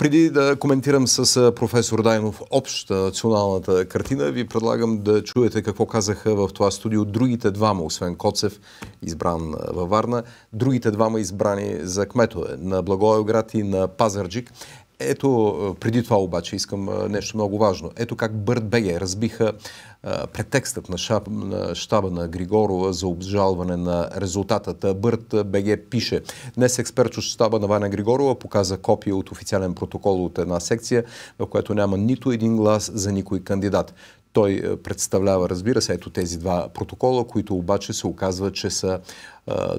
Преди да коментирам с професор Дайнов обща националната картина, ви предлагам да чуете какво казаха в това студио другите двама, освен Коцев, избран във Варна, другите двама избрани за кметове на Благоевград и на Пазарджик. Ето, преди това обаче искам нещо много важно. Ето как Бърт Беге разбиха претекстът на, на щаба на Григорова за обжалване на резултатата. Бърт БГ пише, днес експерт от щаба на Ваня Григорова показа копия от официален протокол от една секция, в която няма нито един глас за никой кандидат. Той представлява, разбира се, ето тези два протокола, които обаче се оказва, че са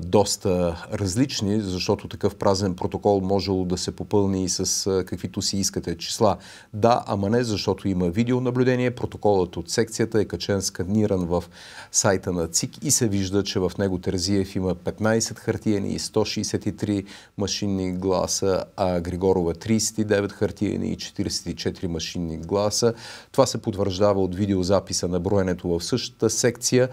доста различни, защото такъв празен протокол можело да се попълни и с каквито си искате числа. Да, ама не, защото има видеонаблюдение. Протоколът от секцията е качен сканиран в сайта на ЦИК и се вижда, че в него Терзиев има 15 хартиени и 163 машинни гласа, а Григорова 39 хартиени и 44 машинни гласа. Това се потвърждава от видеозаписа на броенето в същата секция.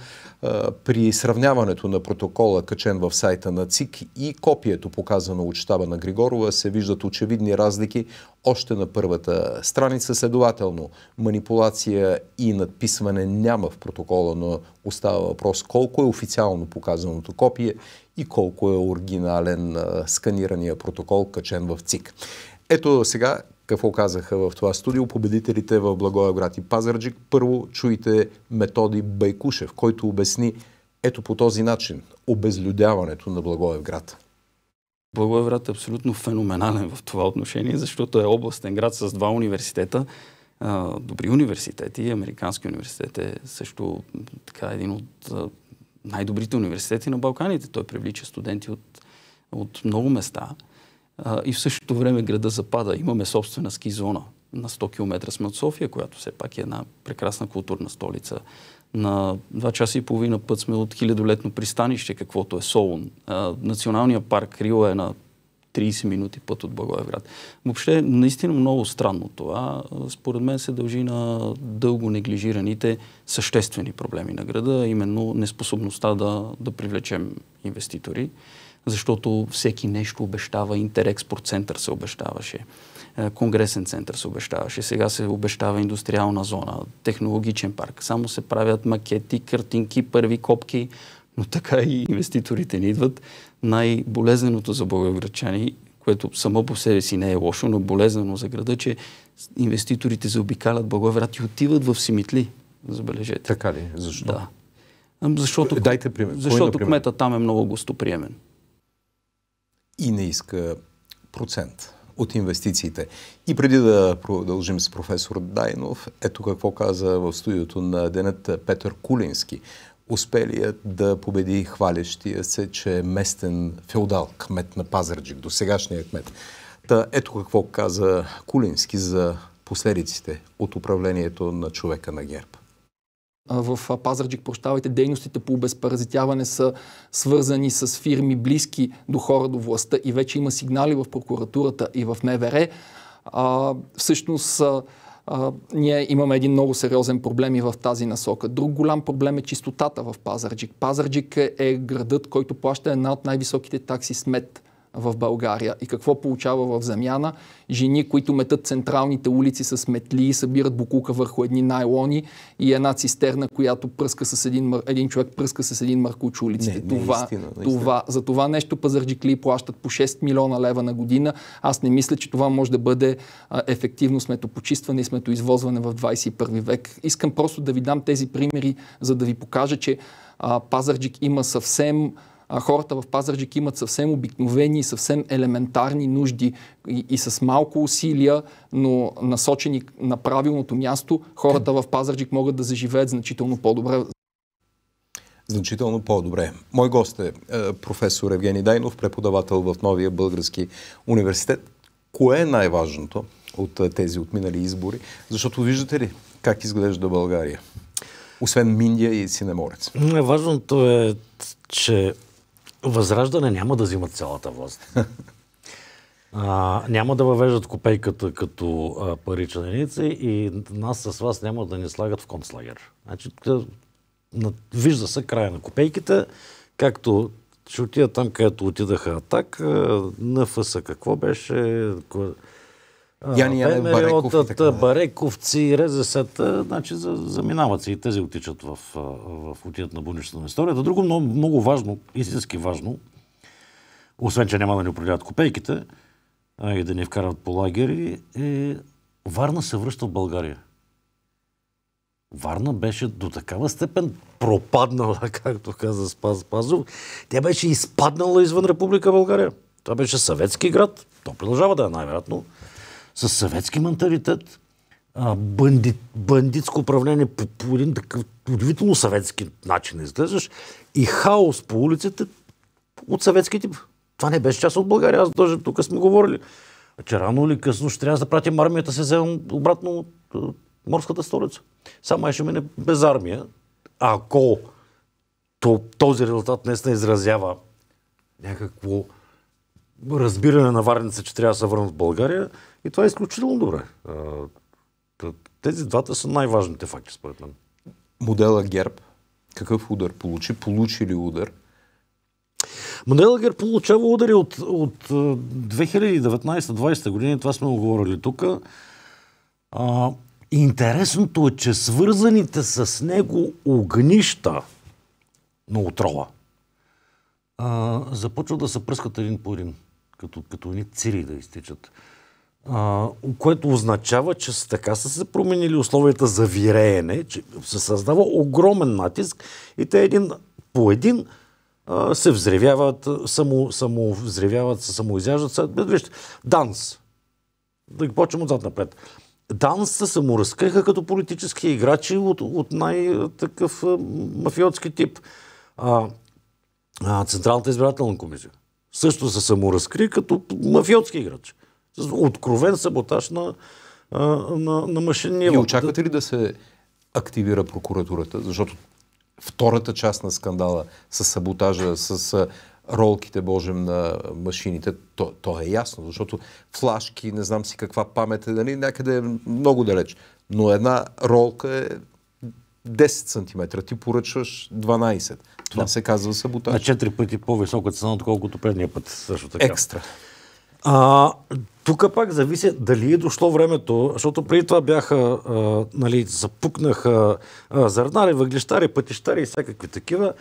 При сравняването на протокола качен в сайта на ЦИК и копието, показано от щаба на Григорова, се виждат очевидни разлики още на първата страница. Следователно, манипулация и надписване няма в протокола, но остава въпрос колко е официално показаното копие и колко е оригинален сканирания протокол, качен в ЦИК. Ето сега какво казаха в това студио победителите в Благоевград и Пазарджик. Първо чуйте Методи Байкушев, който обясни ето по този начин обезлюдяването на Благоевград. Благоевград е абсолютно феноменален в това отношение, защото е областен град с два университета, добри университети. Американски университет е също така един от най-добрите университети на Балканите. Той привлича студенти от, от много места и в същото време града запада. Имаме собствена ски зона на 100 км сме от София, която все пак е една прекрасна културна столица на два часа и половина път сме от хилядолетно пристанище, каквото е Солун. Националният парк Рио е на 30 минути път от Благоевград. Въобще, наистина много странно това. Според мен се дължи на дълго неглижираните съществени проблеми на града, именно неспособността да, да привлечем инвеститори защото всеки нещо обещава. Интерекспорт център се обещаваше, е, конгресен център се обещаваше, сега се обещава индустриална зона, технологичен парк. Само се правят макети, картинки, първи копки, но така и инвеститорите не идват. Най-болезненото за българчани, което само по себе си не е лошо, но болезнено за града, че инвеститорите заобикалят Благоеврат и отиват в Симитли. Забележете. Така ли? Защо? Да. Защото, Дайте пример. Е защото кмета там е много гостоприемен и не иска процент от инвестициите. И преди да продължим с професор Дайнов, ето какво каза в студиото на денят Петър Кулински. Успелият е да победи хвалящия се, че е местен феодал, кмет на Пазарджик, до сегашния кмет. Та ето какво каза Кулински за последиците от управлението на човека на ГЕРБ в Пазарджик, прощавайте, дейностите по обезпаразитяване са свързани с фирми близки до хора, до властта и вече има сигнали в прокуратурата и в МВР. А, всъщност а, а, ние имаме един много сериозен проблем и в тази насока. Друг голям проблем е чистотата в Пазарджик. Пазарджик е, е градът, който плаща една от най-високите такси смет в България и какво получава в замяна. Жени, които метат централните улици с метли и събират букука върху едни найлони и една цистерна, която пръска с един, един човек пръска с един маркуч улиците. Не, това, не истина, не истина. за това нещо пазарджикли плащат по 6 милиона лева на година. Аз не мисля, че това може да бъде а, ефективно сметопочистване и сметоизвозване в 21 век. Искам просто да ви дам тези примери, за да ви покажа, че а, Пазарджик има съвсем а, хората в Пазарджик имат съвсем обикновени, съвсем елементарни нужди и, и с малко усилия, но насочени на правилното място, хората в Пазарджик могат да заживеят значително по-добре значително по-добре. Мой гост е, е професор Евгений Дайнов, преподавател в Новия Български университет. Кое е най-важното от е, тези отминали избори? Защото виждате ли как изглежда България? Освен Миндия и Синеморец. Важното е, че Възраждане няма да взимат цялата власт. А, няма да въвеждат копейката като а, парична единица и нас с вас няма да ни слагат в концлагер. Значи, вижда се края на копейките, както ще отида там, където отидаха атак, на ФСА какво беше, Яни Янев, Барековци. Така... Барековци, значи за, заминават се и тези отичат в, в отиват на бунищата на историята. Друго много, много важно, истински важно, освен, че няма да ни определят копейките а, и да ни вкарат по лагери, е Варна се връща в България. Варна беше до такава степен пропаднала, както каза Спас Пазов. Тя беше изпаднала извън Република България. Това беше съветски град. То продължава да е най-вероятно с съветски менталитет, бандит, бандитско управление по, по един такъв удивително съветски начин изглеждаш и хаос по улиците от съветски тип. Това не беше част от България, аз даже тук сме говорили. Че рано или късно ще трябва да пратим армията се вземем обратно от, от морската столица. Само ще мине без армия. Ако то, този резултат днес не изразява някакво разбиране на варница, че трябва да се върнат в България, и това е изключително добре. Тези двата са най-важните факти, според мен. Модела ГЕРБ. Какъв удар получи? Получи ли удар? Модела Герб получава удари от, от 2019-2020 години, това сме оговорили тук. Интересното е, че свързаните с него огнища на отрова започват да се пръскат един по един, като, като едни цири да изтичат. А, което означава, че с така са се променили условията за виреене, че се създава огромен натиск и те един по един а, се взревяват, само, само взревяват, се самоизяждат. вижте, данс. Да ги почнем отзад напред. Данс се саморазкриха като политически играчи от, от най-такъв мафиотски тип. А, а, Централната избирателна комисия също се саморазкри като мафиотски играч откровен саботаж на, на, на машинния И очаквате ли да се активира прокуратурата? Защото втората част на скандала с саботажа, с ролките, божем, на машините, то, то е ясно, защото флашки, не знам си каква памет е, нали, някъде е много далеч. Но една ролка е 10 см, ти поръчваш 12. Това да. се казва саботаж. На 4 пъти по-висока цена, отколкото предния път. Също така. Екстра. А, тук пак зависи дали е дошло времето, защото преди това бяха, а, нали, запукнаха а, зърнари, въглищари, пътищари и всякакви такива.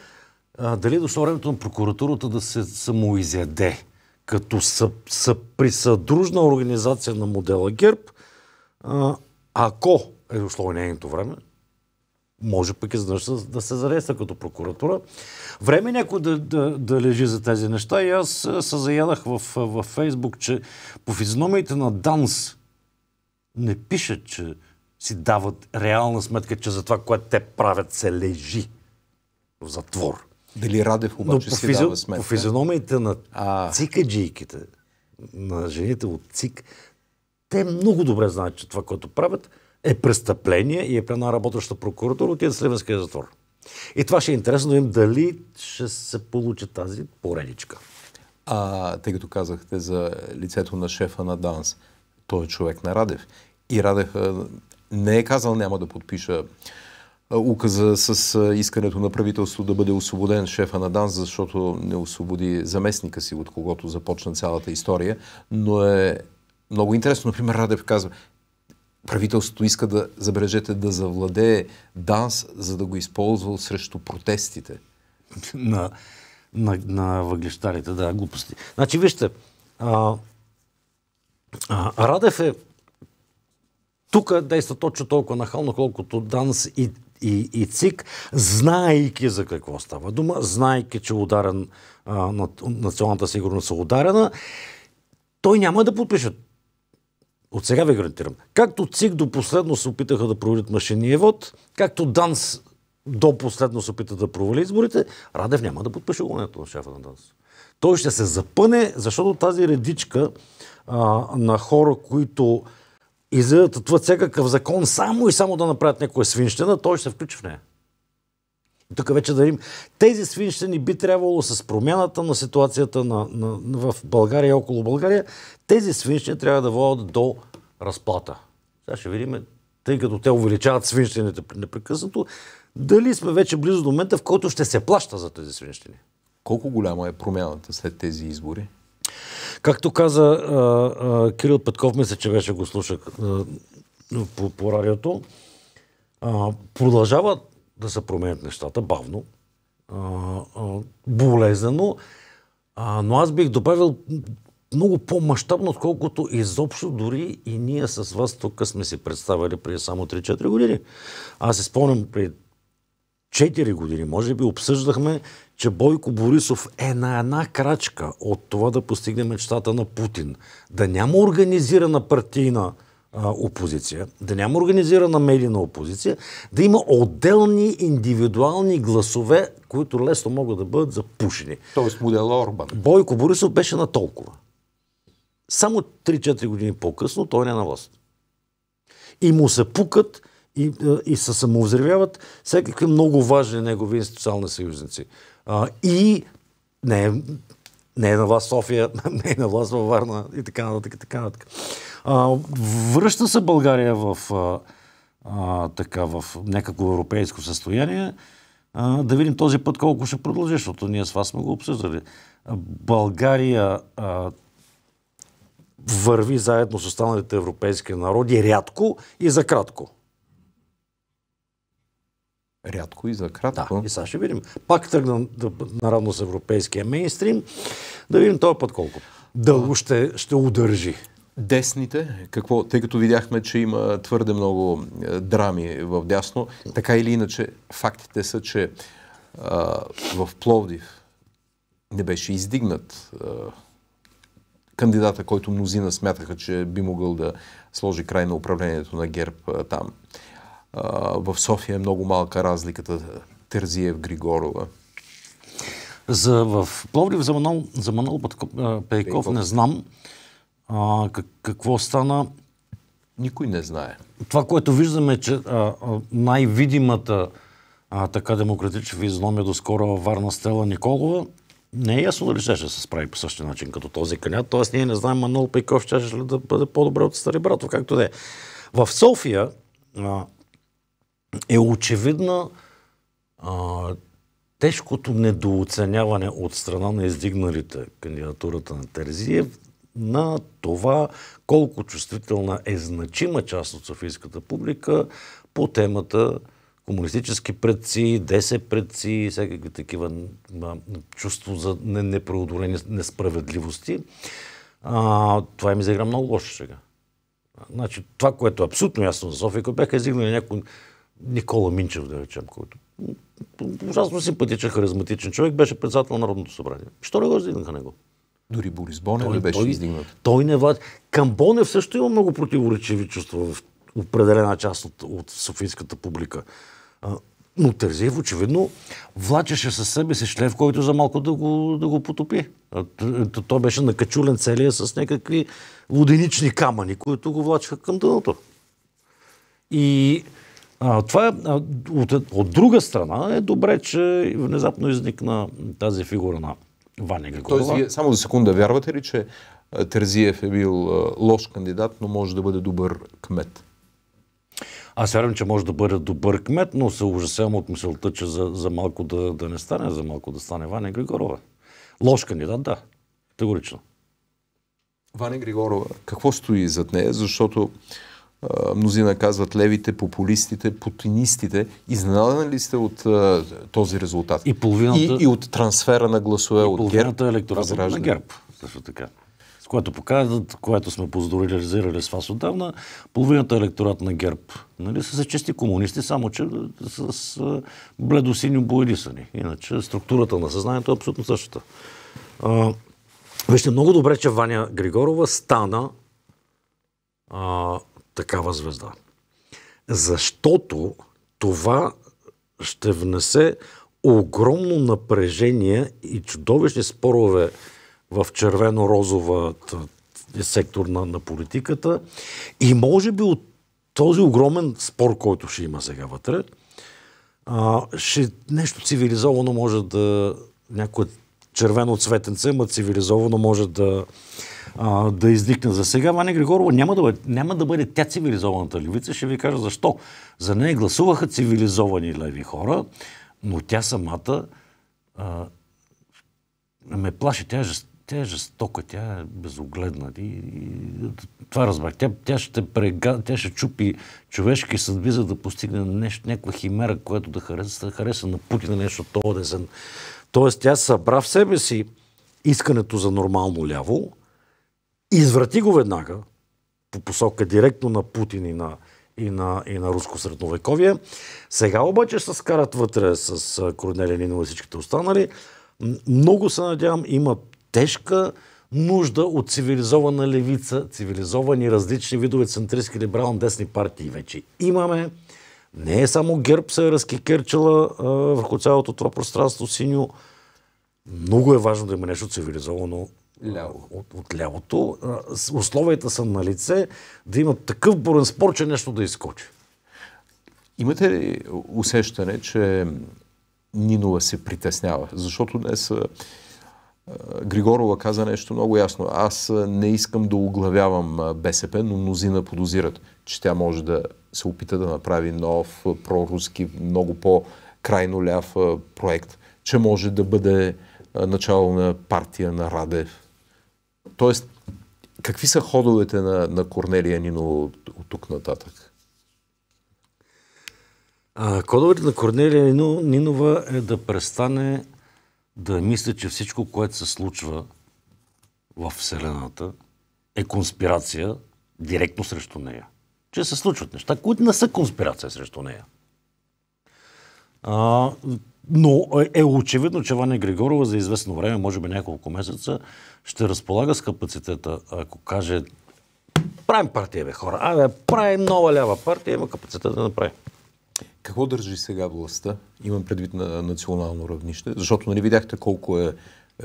А, дали е дошло времето на прокуратурата да се самоизяде като съприсъдружна организация на модела ГЕРБ, а, ако е дошло нейното време, може пък изведнъж да се зареса като прокуратура. Време е някой да, да, да лежи за тези неща и аз се заядах в, в Фейсбук, че по физиномиите на Данс не пише, че си дават реална сметка, че за това, което те правят, се лежи в затвор. Дали Радев обаче Но си физи... дава сметка? по физиономиите на а... цикаджийките, на жените от ЦИК, те много добре знаят, че това, което правят, е престъпление и е при една работеща прокуратура, отиде в Сливенския затвор. И това ще е интересно да видим дали ще се получи тази поредичка. А, тъй като казахте за лицето на шефа на ДАНС, той е човек на Радев. И Радев не е казал няма да подпиша указа с искането на правителство да бъде освободен шефа на ДАНС, защото не освободи заместника си, от когото започна цялата история. Но е много интересно. Например, Радев казва, правителството иска да, забележете, да завладее ДАНС, за да го използва срещу протестите. На, на, на въглещарите, да, глупости. Значи, вижте, а, а, Радев е тук действа точно толкова нахално, колкото ДАНС и, и, и ЦИК, знаейки за какво става дума, знаейки, че ударен, а, националната сигурност е ударена, той няма да подпише от сега ви гарантирам. Както ЦИК до последно се опитаха да проверят машинния вод, както ДАНС до последно се опита да провали изборите, Радев няма да подпише уволнението на шефа на ДАНС. Той ще се запъне, защото тази редичка а, на хора, които излизат това всякакъв закон, само и само да направят някоя свинщина, той ще се включи в нея. тук вече да видим. Тези свинщини би трябвало с промяната на ситуацията на, на, в България и около България, тези свинщини трябва да водят до разплата. Сега ще видим, тъй като те увеличават свинщините непрекъснато, дали сме вече близо до момента, в който ще се плаща за тези свинщини. Колко голяма е промяната след тези избори? Както каза а, а, Кирил Петков, мисля, че беше го слушах по, по радиото, а, продължава да се променят нещата бавно, а, а, болезнено, а, но аз бих добавил много по-масштабно, отколкото изобщо дори и ние с вас тук сме си представили преди само 3-4 години. Аз се спомням преди 4 години, може би, обсъждахме, че Бойко Борисов е на една крачка от това да постигне мечтата на Путин. Да няма организирана партийна а, опозиция, да няма организирана медийна опозиция, да има отделни индивидуални гласове, които лесно могат да бъдат запушени. Тоест модела Орбан. Бойко Борисов беше на толкова само 3-4 години по-късно той не е на власт. И му се пукат и, е, и се самовзривяват всякакви е много важни негови институционални съюзници. А, и не е, не е на власт София, не е на власт във Варна и така нататък. И така нататък. А, връща се България в, а, така, в някакво европейско състояние. А, да видим този път колко ще продължи, защото ние с вас сме го обсъждали. България а, върви заедно с останалите европейски народи рядко и за кратко. Рядко и за кратко. Да, и сега ще видим. Пак тръгна наравно с европейския мейнстрим. Да видим този път колко. Дълго ще, ще удържи. Десните, какво, тъй като видяхме, че има твърде много е, драми в дясно, така или иначе фактите са, че а, в Пловдив не беше издигнат а, кандидата, който мнозина смятаха, че би могъл да сложи край на управлението на ГЕРБ там. В София е много малка разликата Терзиев-Григорова. За, в Пловдив за Манол, за Манол Пейков, Пейков не знам а, как, какво стана. Никой не знае. Това, което виждаме е, че най-видимата така демократична физиономия доскоро Варна Стела Николова – не е ясно дали ще, ще се справи по същия начин като този канят. Тоест ние не знаем Манол Пейков ще, ще ли да бъде по-добре от Стари Братов, както да е. В София а, е очевидно а, тежкото недооценяване от страна на издигналите кандидатурата на Терзиев на това колко чувствителна е значима част от софийската публика по темата комунистически предци, десе предци, всякакви такива а, чувство за непреодолени несправедливости, а, това ми изигра много лошо сега. Значи, това, което е абсолютно ясно за София, ако бяха издигнали някой Никола Минчев, да речем, който ужасно симпатичен, харизматичен човек, беше председател на Народното събрание. Що не го издигнаха него? Дори Борис Бонев не беше издигнат. Той не влад... Към Бонев също има много противоречиви чувства в определена част от, от софийската публика. Но Терзиев очевидно влачеше със себе си шлев, който за малко да го, да го потопи. Той беше накачулен целия с някакви воденични камъни, които го влачеха към дъното. И а, това е, от, от друга страна е добре, че внезапно изникна тази фигура на Ваня Григорова. Тоест, само за секунда, вярвате ли, че Терзиев е бил лош кандидат, но може да бъде добър кмет? Аз вярвам, че може да бъде добър кмет, но се ужасявам от мисълта, че за, за малко да, да, не стане, за малко да стане Ваня Григорова. Лош кандидат, да. Категорично. Ваня Григорова, какво стои зад нея? Защото а, мнозина казват левите, популистите, путинистите. Изненадани ли сте от а, този резултат? И, половината... и, и от трансфера на гласове и от ГЕРБ? половината електората на ГЕРБ. Също така което показват, което сме поздорилизирали с вас отдавна, половината електорат на ГЕРБ нали, са се чисти комунисти, само че с бледосини обоедисани. Иначе структурата на съзнанието е абсолютно същата. А, вижте, много добре, че Ваня Григорова стана а, такава звезда. Защото това ще внесе огромно напрежение и чудовищни спорове в червено-розова сектор на, на политиката. И може би от този огромен спор, който ще има сега вътре, а, ще, нещо цивилизовано може да... Някое червено цветенце, ма цивилизовано може да, а, да издикне за сега. Ваня Григорова няма да, бъде, няма да бъде тя цивилизованата левица. Ще ви кажа защо. За нея гласуваха цивилизовани леви хора, но тя самата а, ме плаши. Тя е жест тя е жестока, тя е безогледна. И, и, това разбрах. Тя, тя, ще прега, тя ще чупи човешки съдби, за да постигне нещо, някаква химера, която да хареса, да хареса на Путина нещо то Тоест тя събра в себе си искането за нормално ляво, изврати го веднага по посока директно на Путин и на, и на, и на руско средновековие. Сега обаче се скарат вътре с Корнелия Нинова и всичките останали. Много се надявам, има тежка нужда от цивилизована левица, цивилизовани различни видове центристски либерално-десни партии вече имаме. Не е само ГЕРБ се е разкикерчила а, върху цялото това пространство синьо. Много е важно да има нещо цивилизовано Ляво. От, от лявото. Условията са на лице да имат такъв бурен спор, че нещо да изкочи. Имате ли усещане, че Нинова се притеснява? Защото днес Григорова каза нещо много ясно. Аз не искам да оглавявам БСП, но мнозина подозират, че тя може да се опита да направи нов проруски, много по-крайно ляв проект, че може да бъде начало на партия на Радев. Тоест, какви са ходовете на, на Корнелия Нино от, тук нататък? А, кодовете на Корнелия Нинова е да престане да мисля, че всичко, което се случва в Вселената, е конспирация директно срещу нея. Че се случват неща, които не са конспирация срещу нея. А, но е очевидно, че Ваня Григорова за известно време, може би няколко месеца, ще разполага с капацитета, ако каже правим партия, бе, хора. Абе, правим нова лява партия, има капацитета да направи. Какво държи сега властта? Имам предвид на национално равнище, защото нали видяхте колко е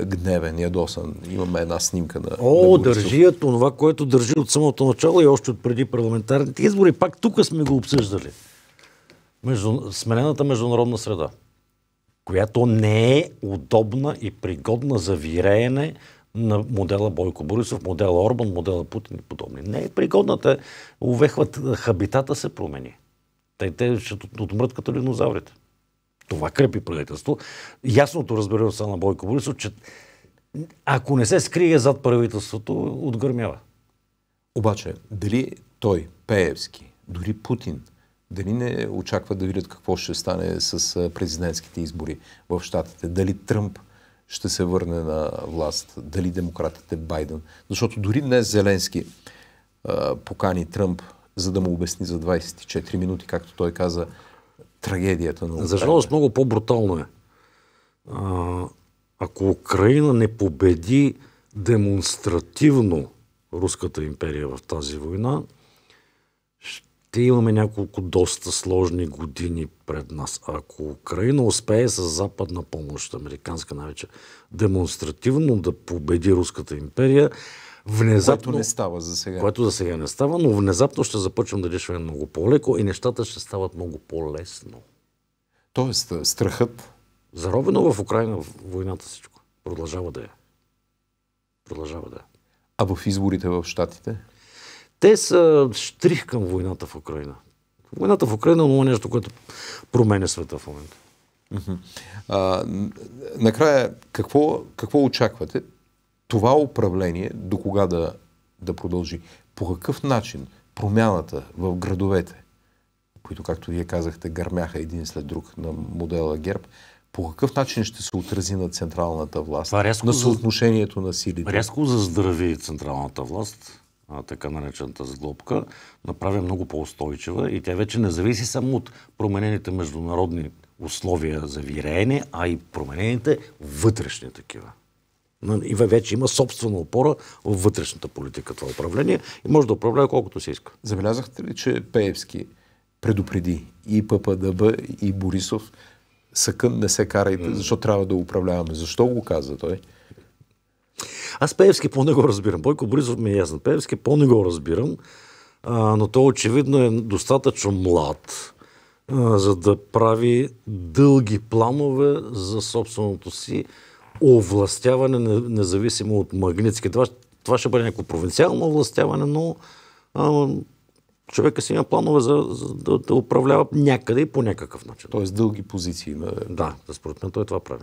гневен, ядосан. Имаме една снимка на. О, на държи я това, което държи от самото начало и още от преди парламентарните избори. Пак тук сме го обсъждали. Между... Сменената международна среда, която не е удобна и пригодна за виреене на модела Бойко Борисов, модела Орбан, модела Путин и подобни. Не е пригодната. Увехват, хабитата се промени. Те, те ще отмрат като динозаврите. Това крепи правителство. Ясното разбира се на Бойко Борисов, че ако не се скрие зад правителството, отгърмява. Обаче, дали той, Пеевски, дори Путин, дали не очаква да видят какво ще стане с президентските избори в Штатите? Дали Тръмп ще се върне на власт? Дали демократите Байден? Защото дори днес Зеленски а, покани Тръмп за да му обясни за 24 минути, както той каза, трагедията на Украина. За жалост много по-брутално е. А, ако Украина не победи демонстративно Руската империя в тази война, ще имаме няколко доста сложни години пред нас. Ако Украина успее с западна помощ, американска най-вече, демонстративно да победи Руската империя, внезапно... Което не става за сега. Което за сега не става, но внезапно ще започвам да дишаме много по-леко и нещата ще стават много по-лесно. Тоест, страхът... Заробено в Украина войната всичко. Продължава да е. Продължава да е. А в изборите в Штатите? Те са штрих към войната в Украина. Войната в Украина е нещо, което променя света в момента. Uh-huh. А, накрая, какво, какво очаквате? това управление до кога да, да продължи? По какъв начин промяната в градовете, които, както вие казахте, гърмяха един след друг на модела ГЕРБ, по какъв начин ще се отрази на централната власт, на съотношението за... на силите? Рязко заздрави централната власт, така наречената сглобка, направи много по-устойчива и тя вече не зависи само от променените международни условия за виреене, а и променените вътрешни такива. Нали, и вече има собствена опора в вътрешната политика това управление и може да управлява колкото се иска. Забелязахте ли, че Пеевски предупреди и ППДБ, и Борисов Съкън не се карайте, защо трябва да управляваме. Защо го каза той? Аз Пеевски по-не го разбирам. Бойко Борисов ми е ясен. Пеевски по-не го разбирам, а, но той очевидно е достатъчно млад, а, за да прави дълги планове за собственото си овластяване, независимо от Магницки. Това, това ще бъде някакво провинциално овластяване, но а, човека си има планове за, за да, да управлява някъде и по някакъв начин. Тоест дълги позиции. На... Да, според мен той това прави.